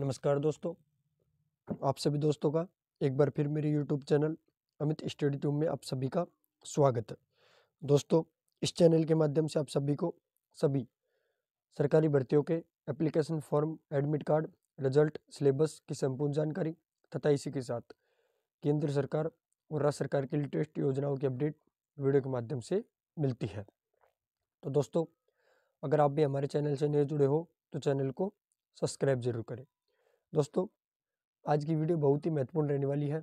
नमस्कार दोस्तों आप सभी दोस्तों का एक बार फिर मेरे YouTube channel Amit study tube में आप सभी का स्वागत है दोस्तों इस चैनल के माध्यम से आप सभी को सभी सरकारी भर्तियों के application form admit card result syllabus की संपूर्ण जानकारी तथा इसी के साथ केंद्र सरकार और राज्य सरकार की लेटेस्ट योजनाओं की अपडेट वीडियो के माध्यम से मिलती है तो दोस्तों अगर आप भी हमारे चैनल से नए जुड़े हो तो चैनल को सब्सक्राइब जरूर करें दोस्तों आज की वीडियो बहुत ही महत्वपूर्ण रहने वाली है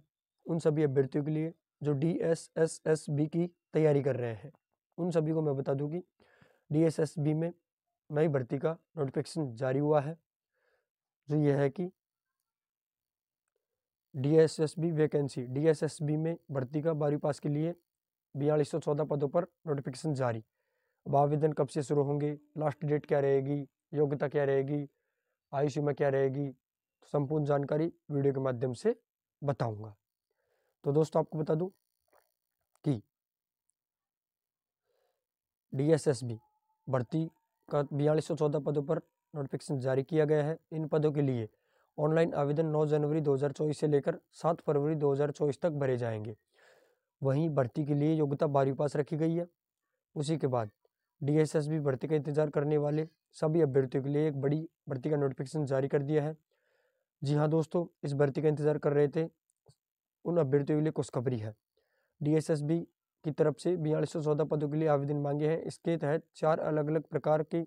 उन सभी अभ्यर्थियों के लिए जो D S S S B की तैयारी कर रहे हैं उन सभी को मैं बता दूं कि डी एस एस बी में नई भर्ती का नोटिफिकेशन जारी हुआ है जो यह है कि D S S B vacancy D S S B में भर्ती का बारहवीं पास के लिए बयालीस सौ चौदह पदों पर नोटिफिकेशन जारी अब आवेदन कब से शुरू होंगे लास्ट डेट क्या रहेगी योग्यता क्या रहेगी आयु सीमा क्या रहेगी संपूर्ण जानकारी वीडियो के माध्यम से बताऊंगा तो दोस्तों आपको बता दूं कि डीएसएसबी भर्ती का बयालीस सौ चौदह पदों पर नोटिफिकेशन जारी किया गया है इन पदों के लिए ऑनलाइन आवेदन 9 जनवरी 2024 से लेकर 7 फरवरी 2024 तक भरे जाएंगे वहीं भर्ती के लिए योग्यता बारहवीं पास रखी गई है उसी के बाद डीएसएसबी भर्ती का इंतजार करने वाले सभी अभ्यर्थियों के लिए एक बड़ी भर्ती का नोटिफिकेशन जारी कर दिया है जी हाँ दोस्तों इस भर्ती का इंतज़ार कर रहे थे उन अभ्यर्थियों के लिए खुशखबरी है डीएसएसबी की तरफ से बयालीस सौ चौदह पदों के लिए आवेदन मांगे हैं इसके तहत चार अलग अलग प्रकार के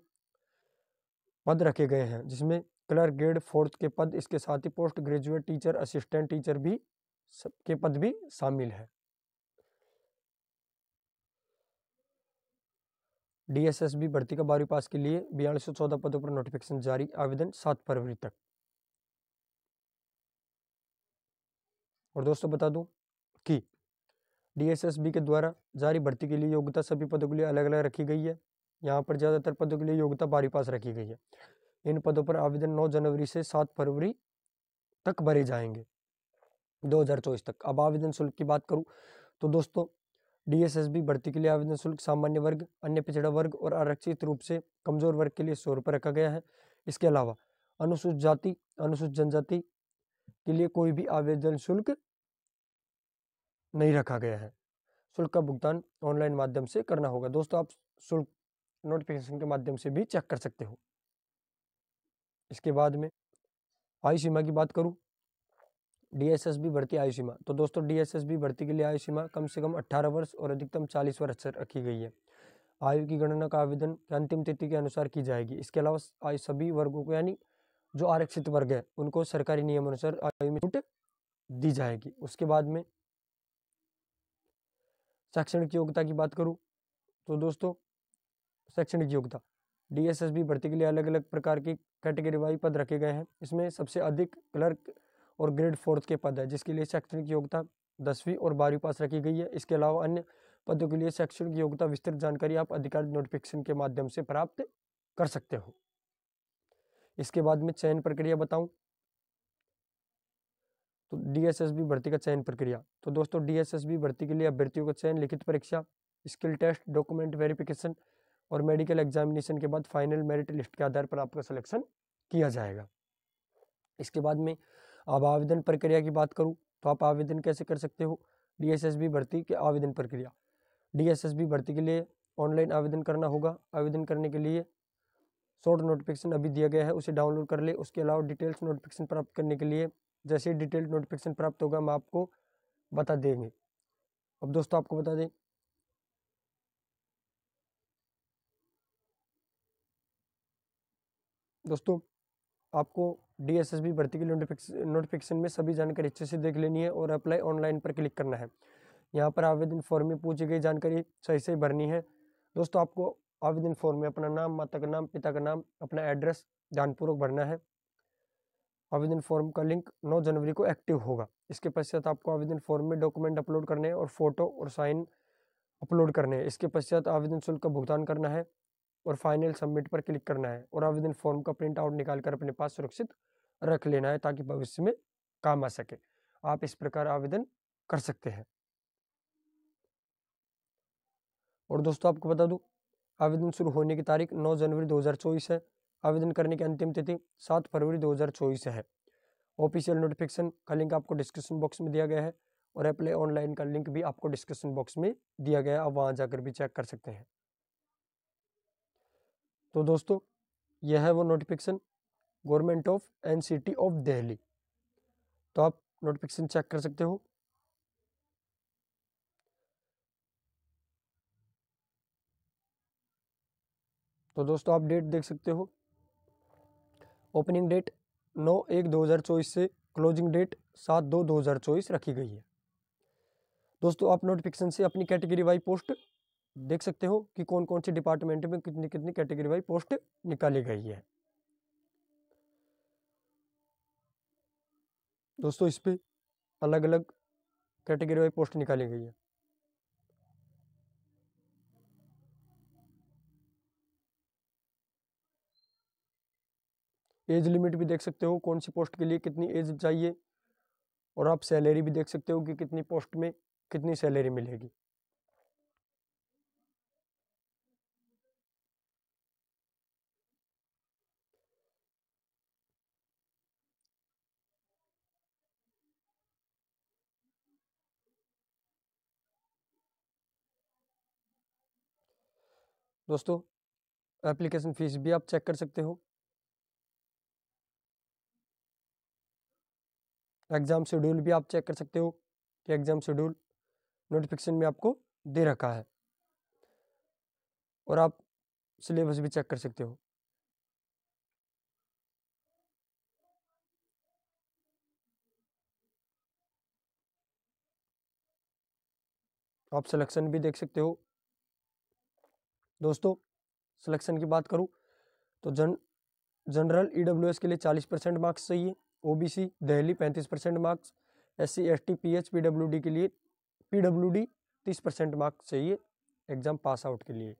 पद रखे गए हैं जिसमें क्लर्क ग्रेड फोर्थ के पद इसके साथ ही post graduate teacher assistant teacher भी के पद भी शामिल है डीएसएसबी भर्ती का बारहवीं पास के लिए बयालीस सौ चौदह पदों पर नोटिफिकेशन जारी आवेदन सात फरवरी तक और दोस्तों बता दूं कि डीएसएसबी के द्वारा जारी भर्ती के लिए योग्यता सभी पदों के लिए अलग अलग रखी गई है यहाँ पर ज़्यादातर पदों के लिए योग्यता बारी पास रखी गई है इन पदों पर आवेदन नौ जनवरी से सात फरवरी तक भरे जाएंगे दो तक अब आवेदन शुल्क की बात करूँ तो दोस्तों डीएसएसबी भर्ती के लिए आवेदन शुल्क सामान्य वर्ग अन्य पिछड़ा वर्ग और आरक्षित रूप से कमजोर वर्ग के लिए सौ रुपये रखा गया है इसके अलावा अनुसूचित जाति अनुसूचित जनजाति के लिए कोई भी आवेदन शुल्क नहीं रखा गया है शुल्क का भुगतान ऑनलाइन माध्यम से करना होगा दोस्तों आप शुल्क नोटिफिकेशन के माध्यम से भी चेक कर सकते हो इसके बाद में आयु सीमा की बात करूँ डीएसएसबी भर्ती आयु सीमा तो दोस्तों डीएसएसबी भर्ती के लिए आयु सीमा कम से कम 18 वर्ष और अधिकतम 40 वर्ष रखी गई है आयु की गणना का आवेदन अंतिम तिथि के अनुसार की जाएगी इसके अलावा आयु सभी वर्गों को यानी जो आरक्षित वर्ग है उनको सरकारी नियमानुसार आयु में छूट दी जाएगी उसके बाद में शैक्षणिक योग्यता की बात करूँ तो दोस्तों शैक्षणिक योग्यता डीएसएसबी भर्ती के लिए अलग अलग प्रकार की कैटेगरी वाई पद रखे गए हैं इसमें सबसे अधिक क्लर्क और ग्रेड फोर्थ के पद है जिसके लिए शैक्षणिक योग्यता दसवीं और बारहवीं पास रखी गई है इसके अलावा अन्य पदों के लिए शैक्षणिक योग्यता विस्तृत जानकारी आप अधिकारिक नोटिफिकेशन के माध्यम से प्राप्त कर सकते हो इसके बाद में चयन प्रक्रिया बताऊं तो डीएसएसबी भर्ती का चयन प्रक्रिया तो दोस्तों डीएसएसबी भर्ती के लिए अभ्यर्थियों का चयन लिखित परीक्षा स्किल टेस्ट डॉक्यूमेंट वेरिफिकेशन और मेडिकल एग्जामिनेशन के बाद फाइनल मेरिट लिस्ट के आधार पर आपका सिलेक्शन किया जाएगा इसके बाद में अब आवेदन प्रक्रिया की बात करूँ तो आप आवेदन कैसे कर सकते हो डी भर्ती के आवेदन प्रक्रिया डी भर्ती के लिए ऑनलाइन आवेदन करना होगा आवेदन करने के लिए शॉर्ट नोटिफिकेशन अभी दिया गया है उसे डाउनलोड कर ले उसके अलावा डिटेल्स नोटिफिकेशन प्राप्त करने के लिए जैसे ही डिटेल्ड नोटिफिकेशन प्राप्त होगा हम आपको बता देंगे अब दोस्तों आपको बता दें दोस्तों आपको डीएसएसबी भर्ती की नोटिफिकेशन में सभी जानकारी अच्छे से देख लेनी है और अप्लाई ऑनलाइन पर क्लिक करना है यहाँ पर आवेदन फॉर्म में पूछी गई जानकारी सही से भरनी है दोस्तों आपको आवेदन फॉर्म में अपना नाम माता का नाम पिता का नाम अपना एड्रेस ध्यानपूर्वक भरना है आवेदन फॉर्म का लिंक 9 जनवरी को एक्टिव होगा इसके पश्चात आपको आवेदन फॉर्म में डॉक्यूमेंट अपलोड करने हैं और फोटो और साइन अपलोड करने हैं इसके पश्चात आवेदन शुल्क का भुगतान करना है और फाइनल सबमिट पर क्लिक करना है और आवेदन फॉर्म का प्रिंट आउट निकाल कर अपने पास सुरक्षित रख लेना है ताकि भविष्य में काम आ सके आप इस प्रकार आवेदन कर सकते हैं और दोस्तों आपको बता दूँ आवेदन शुरू होने की तारीख 9 जनवरी 2024 है आवेदन करने की अंतिम तिथि 7 फरवरी 2024 है ऑफिशियल नोटिफिकेशन का लिंक आपको डिस्क्रिप्शन बॉक्स में दिया गया है और अप्लाई ऑनलाइन का लिंक भी आपको डिस्क्रिप्शन बॉक्स में दिया गया है आप वहाँ जाकर भी चेक कर सकते हैं तो दोस्तों यह है वो notification government of N of Delhi तो आप नोटिफिकेशन चेक कर सकते हो तो दोस्तों आप डेट देख सकते हो ओपनिंग डेट नौ एक दो हज़ार चौबीस से क्लोजिंग डेट सात दो दो हज़ार चौबीस रखी गई है दोस्तों आप नोटिफिकेशन से अपनी कैटेगरी वाई पोस्ट देख सकते हो कि कौन कौन से डिपार्टमेंट में कितनी कितनी कैटेगरी वाई पोस्ट निकाली गई है दोस्तों इस पर अलग अलग कैटेगरी वाई पोस्ट निकाली गई है एज लिमिट भी देख सकते हो कौन सी पोस्ट के लिए कितनी एज चाहिए और आप सैलरी भी देख सकते हो कि कितनी पोस्ट में कितनी सैलरी मिलेगी दोस्तों एप्लीकेशन फ़ीस भी आप चेक कर सकते हो एग्ज़ाम शेड्यूल भी आप चेक कर सकते हो कि एग्ज़ाम शेड्यूल नोटिफिकेशन में आपको दे रखा है और आप सिलेबस भी चेक कर सकते हो आप सिलेक्शन भी देख सकते हो दोस्तों सिलेक्शन की बात करूं तो जन जनरल ईडब्ल्यूएस e के लिए चालीस परसेंट मार्क्स चाहिए ओबीसी दहली पैंतीस percent marks S C S T P H P W D के लिए पी डब्ल्यू डी तीस परसेंट मार्क्स चाहिए एग्ज़ाम पास आउट के लिए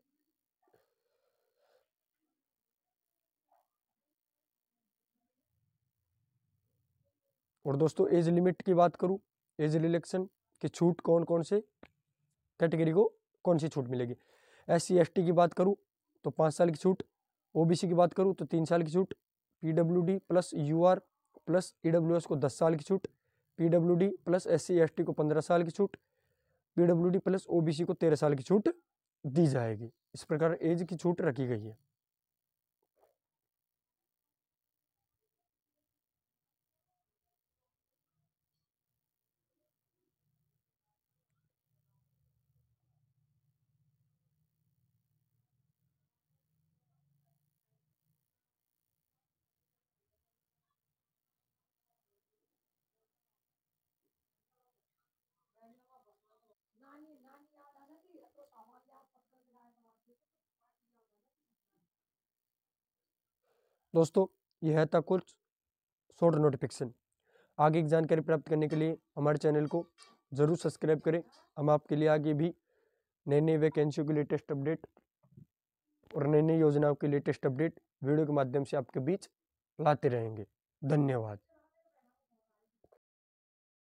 और दोस्तों एज लिमिट की बात करूँ एज रिलेक्शन की छूट कौन कौन से कैटेगरी को कौन सी छूट मिलेगी एस सी एस टी की बात करूँ तो पाँच साल की छूट ओबीसी की बात करूँ तो तीन साल की छूट PWD plus UR plus E e को दस साल की छूट पी प्लस एस सी को पंद्रह साल की छूट पी प्लस ओ को तेरह साल की छूट दी जाएगी इस प्रकार एज की छूट रखी गई है दोस्तों यह था कुछ शॉर्ट नोटिफिकेशन आगे की जानकारी प्राप्त करने के लिए हमारे चैनल को ज़रूर सब्सक्राइब करें हम आपके लिए आगे भी नए नए वैकेंसियों के लेटेस्ट अपडेट और नई नई योजनाओं की लेटेस्ट अपडेट वीडियो के माध्यम से आपके बीच लाते रहेंगे धन्यवाद